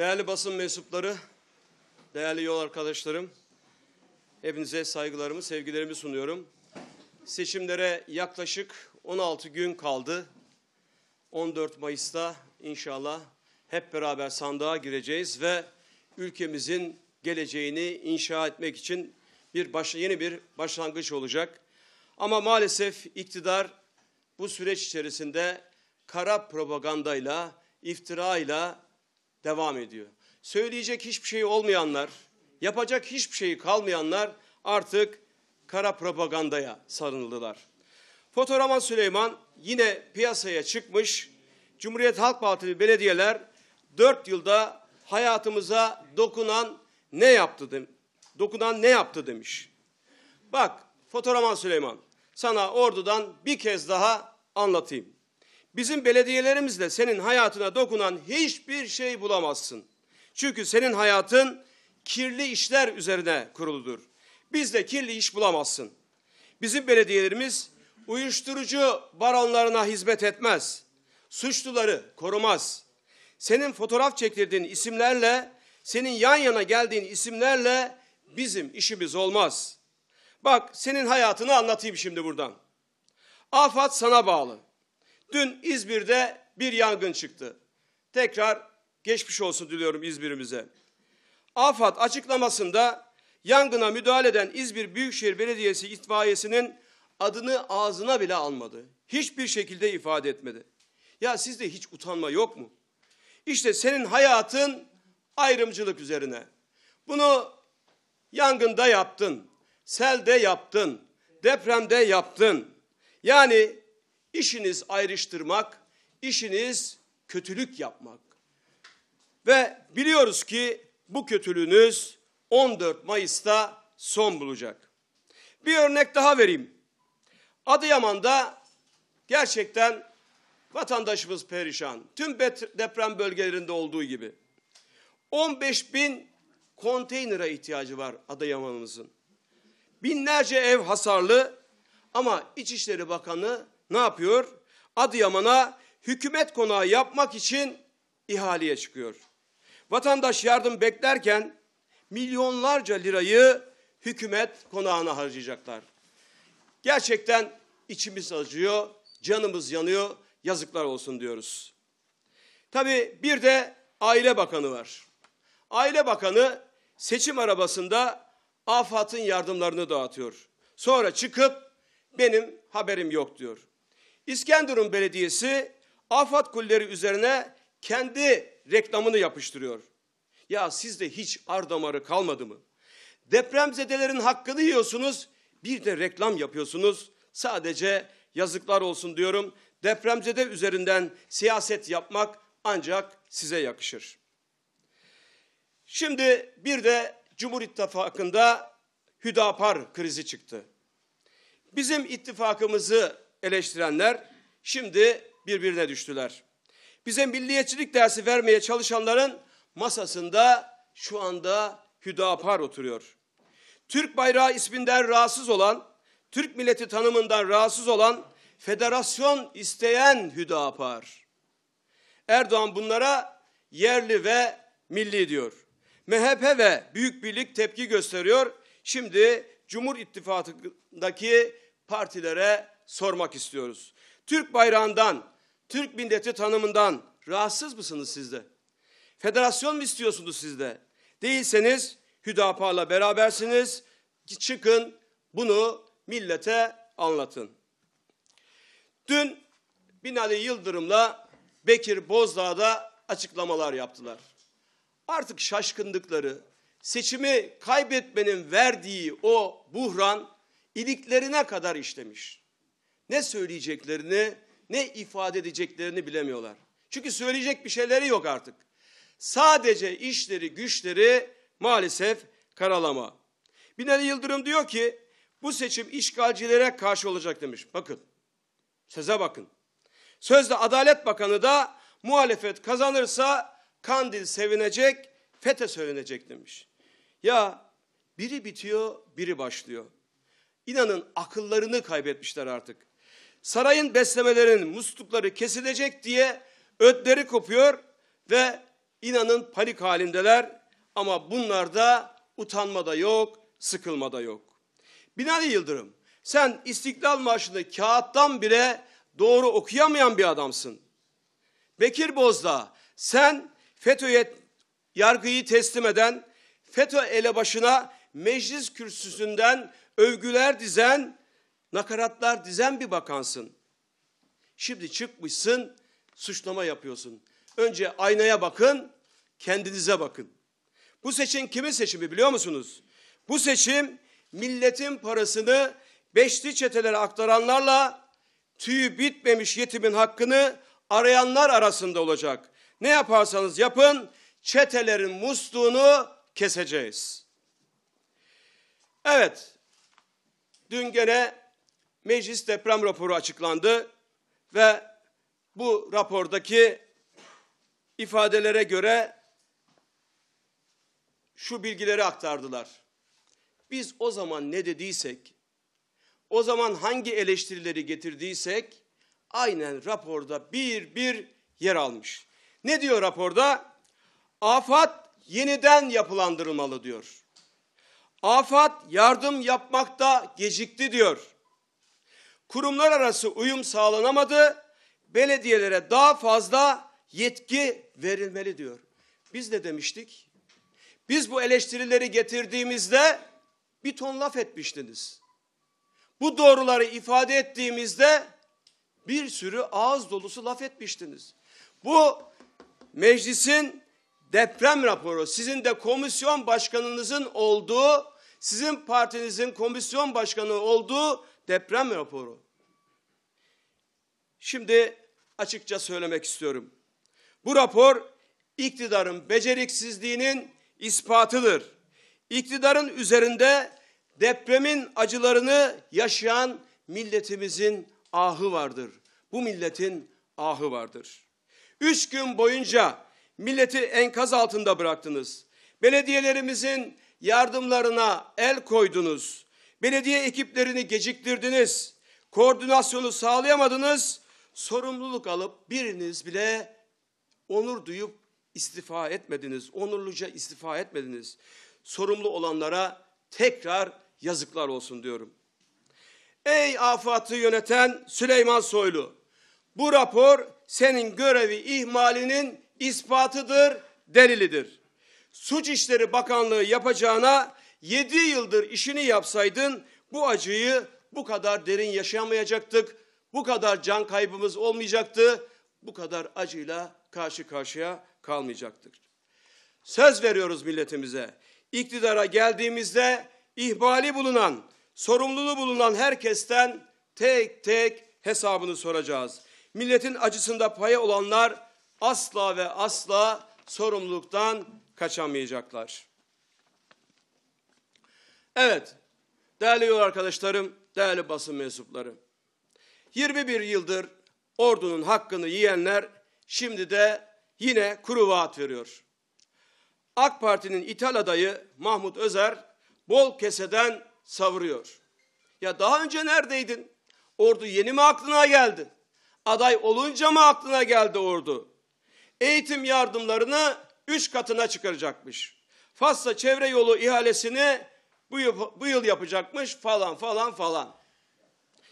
Değerli basın mensupları, değerli yol arkadaşlarım, hepinize saygılarımı, sevgilerimi sunuyorum. Seçimlere yaklaşık 16 gün kaldı. 14 Mayıs'ta inşallah hep beraber sandığa gireceğiz ve ülkemizin geleceğini inşa etmek için bir baş, yeni bir başlangıç olacak. Ama maalesef iktidar bu süreç içerisinde kara propagandayla, iftirayla devam ediyor. Söyleyecek hiçbir şey olmayanlar, yapacak hiçbir şeyi kalmayanlar artık kara propagandaya sarınıldılar. Fotoğraman Süleyman yine piyasaya çıkmış. Cumhuriyet Halk Partili belediyeler dört yılda hayatımıza dokunan ne yaptı dem dokunan ne yaptı demiş. Bak Fotoğraman Süleyman sana ordudan bir kez daha anlatayım. Bizim belediyelerimizle senin hayatına dokunan hiçbir şey bulamazsın. Çünkü senin hayatın kirli işler üzerine kuruludur. Bizde kirli iş bulamazsın. Bizim belediyelerimiz uyuşturucu baronlarına hizmet etmez. Suçluları korumaz. Senin fotoğraf çektirdiğin isimlerle, senin yan yana geldiğin isimlerle bizim işimiz olmaz. Bak senin hayatını anlatayım şimdi buradan. Afat sana bağlı. Dün İzmir'de bir yangın çıktı. Tekrar geçmiş olsun diliyorum İzmir'imize. AFAD açıklamasında yangına müdahale eden İzmir Büyükşehir Belediyesi itfaiyesinin adını ağzına bile almadı. Hiçbir şekilde ifade etmedi. Ya sizde hiç utanma yok mu? İşte senin hayatın ayrımcılık üzerine. Bunu yangında yaptın, selde yaptın, depremde yaptın. Yani İşiniz ayrıştırmak, işiniz kötülük yapmak. Ve biliyoruz ki bu kötülüğünüz 14 Mayıs'ta son bulacak. Bir örnek daha vereyim. Adıyaman'da gerçekten vatandaşımız perişan. Tüm deprem bölgelerinde olduğu gibi. 15 bin konteynere ihtiyacı var Adıyaman'ımızın. Binlerce ev hasarlı ama İçişleri Bakanı ne yapıyor? Adıyaman'a hükümet konağı yapmak için ihaleye çıkıyor. Vatandaş yardım beklerken milyonlarca lirayı hükümet konağına harcayacaklar. Gerçekten içimiz acıyor, canımız yanıyor, yazıklar olsun diyoruz. Tabii bir de Aile Bakanı var. Aile Bakanı seçim arabasında Afat'ın yardımlarını dağıtıyor. Sonra çıkıp benim haberim yok diyor. İskenderun Belediyesi afat kulleri üzerine kendi reklamını yapıştırıyor. Ya sizde hiç ardamarı kalmadı mı? Depremzedelerin hakkını yiyorsunuz, bir de reklam yapıyorsunuz. Sadece yazıklar olsun diyorum. Depremzede üzerinden siyaset yapmak ancak size yakışır. Şimdi bir de Cumhur İttifakı'nda Hüdapar krizi çıktı. Bizim ittifakımızı eleştirenler şimdi birbirine düştüler. Bize milliyetçilik dersi vermeye çalışanların masasında şu anda Hüdapar oturuyor. Türk bayrağı isminden rahatsız olan, Türk milleti tanımından rahatsız olan, federasyon isteyen Hüdapar. Erdoğan bunlara yerli ve milli diyor. MHP ve Büyük Birlik tepki gösteriyor. Şimdi Cumhur İttifakı'ndaki partilere sormak istiyoruz. Türk bayrağından, Türk milleti tanımından rahatsız mısınız siz de? Federasyon mu istiyorsunuz siz de? Değilseniz Hüdapar'la berabersiniz. Çıkın bunu millete anlatın. Dün Binali Yıldırım'la Bekir Bozdağ'da açıklamalar yaptılar. Artık şaşkındıkları, seçimi kaybetmenin verdiği o buhran iliklerine kadar işlemiş ne söyleyeceklerini, ne ifade edeceklerini bilemiyorlar. Çünkü söyleyecek bir şeyleri yok artık. Sadece işleri, güçleri maalesef karalama. Binali Yıldırım diyor ki bu seçim işgalcilere karşı olacak demiş. Bakın söze bakın. Sözde Adalet Bakanı da muhalefet kazanırsa Kandil sevinecek, FETÖ sevinecek demiş. Ya biri bitiyor, biri başlıyor. İnanın akıllarını kaybetmişler artık. Sarayın beslemelerinin muslukları kesilecek diye ötleri kopuyor ve inanın panik halindeler. Ama bunlarda utanma da yok, sıkılma da yok. Binali Yıldırım, sen İstiklal Marşı'nı kağıttan bile doğru okuyamayan bir adamsın. Bekir Bozdağ, sen FETÖ'ye yargıyı teslim eden, FETÖ elebaşına meclis kürsüsünden övgüler dizen Nakaratlar dizen bir bakansın. Şimdi çıkmışsın, suçlama yapıyorsun. Önce aynaya bakın, kendinize bakın. Bu seçim kimin seçimi biliyor musunuz? Bu seçim milletin parasını beşli çetelere aktaranlarla tüyü bitmemiş yetimin hakkını arayanlar arasında olacak. Ne yaparsanız yapın çetelerin musluğunu keseceğiz. Evet, dün gene meclis deprem raporu açıklandı ve bu rapordaki ifadelere göre şu bilgileri aktardılar. Biz o zaman ne dediysek, o zaman hangi eleştirileri getirdiysek aynen raporda bir bir yer almış. Ne diyor raporda? Afat yeniden yapılandırılmalı diyor. Afat yardım yapmakta gecikti diyor kurumlar arası uyum sağlanamadı. Belediyelere daha fazla yetki verilmeli diyor. Biz ne demiştik? Biz bu eleştirileri getirdiğimizde bir ton laf etmiştiniz. Bu doğruları ifade ettiğimizde bir sürü ağız dolusu laf etmiştiniz. Bu meclisin deprem raporu, sizin de komisyon başkanınızın olduğu, sizin partinizin komisyon başkanı olduğu Deprem raporu. Şimdi açıkça söylemek istiyorum. Bu rapor iktidarın beceriksizliğinin ispatıdır. İktidarın üzerinde depremin acılarını yaşayan milletimizin ahı vardır. Bu milletin ahı vardır. Üç gün boyunca milleti enkaz altında bıraktınız. Belediyelerimizin yardımlarına el koydunuz. Belediye ekiplerini geciktirdiniz. Koordinasyonu sağlayamadınız. Sorumluluk alıp biriniz bile onur duyup istifa etmediniz. Onurluca istifa etmediniz. Sorumlu olanlara tekrar yazıklar olsun diyorum. Ey afatı yöneten Süleyman Soylu, bu rapor senin görevi ihmalinin ispatıdır, delilidir. Suç İşleri Bakanlığı yapacağına Yedi yıldır işini yapsaydın bu acıyı bu kadar derin yaşamayacaktık, Bu kadar can kaybımız olmayacaktı. Bu kadar acıyla karşı karşıya kalmayacaktık. Söz veriyoruz milletimize. İktidara geldiğimizde ihbali bulunan, sorumluluğu bulunan herkesten tek tek hesabını soracağız. Milletin acısında payı olanlar asla ve asla sorumluluktan kaçamayacaklar. Evet, değerli yol arkadaşlarım, değerli basın mensupları. 21 yıldır ordunun hakkını yiyenler şimdi de yine kuru vaat veriyor. AK Parti'nin ithal adayı Mahmut Özer bol keseden savuruyor. Ya daha önce neredeydin? Ordu yeni mi aklına geldi? Aday olunca mı aklına geldi ordu? Eğitim yardımlarını üç katına çıkaracakmış. Fas'la çevre yolu ihalesini bu yıl, bu yıl yapacakmış falan falan falan.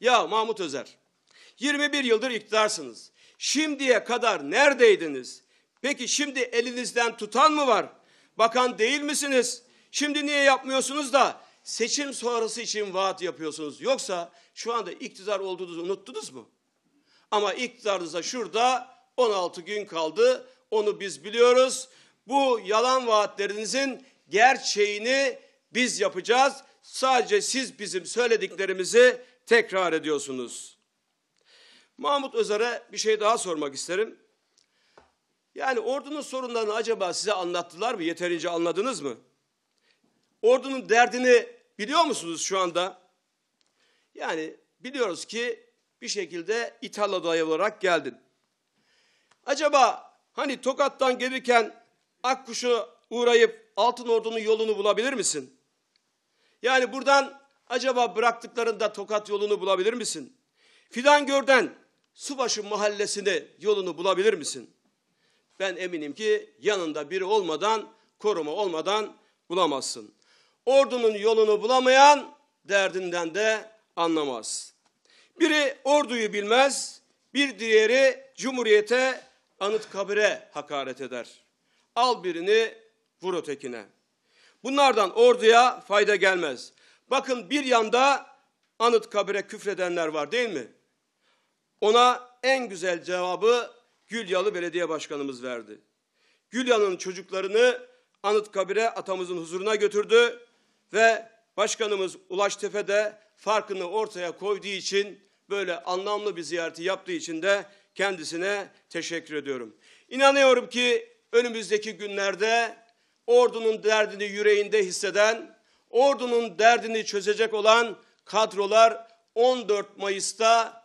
Ya Mahmut Özer, 21 yıldır iktidarsınız. Şimdiye kadar neredeydiniz? Peki şimdi elinizden tutan mı var? Bakan değil misiniz? Şimdi niye yapmıyorsunuz da seçim sonrası için vaat yapıyorsunuz? Yoksa şu anda iktidar olduğunuzu unuttunuz mu? Ama iktidarınıza şurada 16 gün kaldı. Onu biz biliyoruz. Bu yalan vaatlerinizin gerçeğini biz yapacağız. Sadece siz bizim söylediklerimizi tekrar ediyorsunuz. Mahmut Özer'e bir şey daha sormak isterim. Yani ordunun sorunlarını acaba size anlattılar mı? Yeterince anladınız mı? Ordunun derdini biliyor musunuz şu anda? Yani biliyoruz ki bir şekilde İtalya aday olarak geldin. Acaba hani Tokat'tan gelirken Akkuş'u uğrayıp Altın Ordu'nun yolunu bulabilir misin? Yani buradan acaba bıraktıklarında Tokat yolunu bulabilir misin? Fidangör'den Subaşı mahallesini yolunu bulabilir misin? Ben eminim ki yanında biri olmadan, koruma olmadan bulamazsın. Ordunun yolunu bulamayan derdinden de anlamaz. Biri orduyu bilmez, bir diğeri cumhuriyete anıt kabire hakaret eder. Al birini vur ötekine. Bunlardan orduya fayda gelmez. Bakın bir yanda anıt kabire küfredenler var değil mi? Ona en güzel cevabı Gülyalı Belediye Başkanımız verdi. Gülyalı'nın çocuklarını anıt kabire atamızın huzuruna götürdü ve başkanımız Ulaştepe'de farkını ortaya koyduğu için böyle anlamlı bir ziyareti yaptığı için de kendisine teşekkür ediyorum. İnanıyorum ki önümüzdeki günlerde ordunun derdini yüreğinde hisseden, ordunun derdini çözecek olan kadrolar 14 Mayıs'ta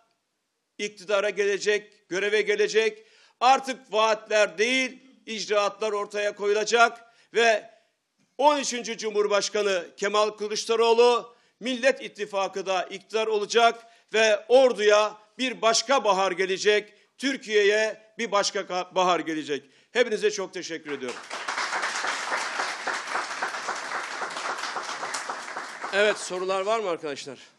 iktidara gelecek, göreve gelecek. Artık vaatler değil, icraatlar ortaya koyulacak ve 13. Cumhurbaşkanı Kemal Kılıçdaroğlu Millet İttifakı da iktidar olacak ve orduya bir başka bahar gelecek. Türkiye'ye bir başka bahar gelecek. Hepinize çok teşekkür ediyorum. Evet sorular var mı arkadaşlar?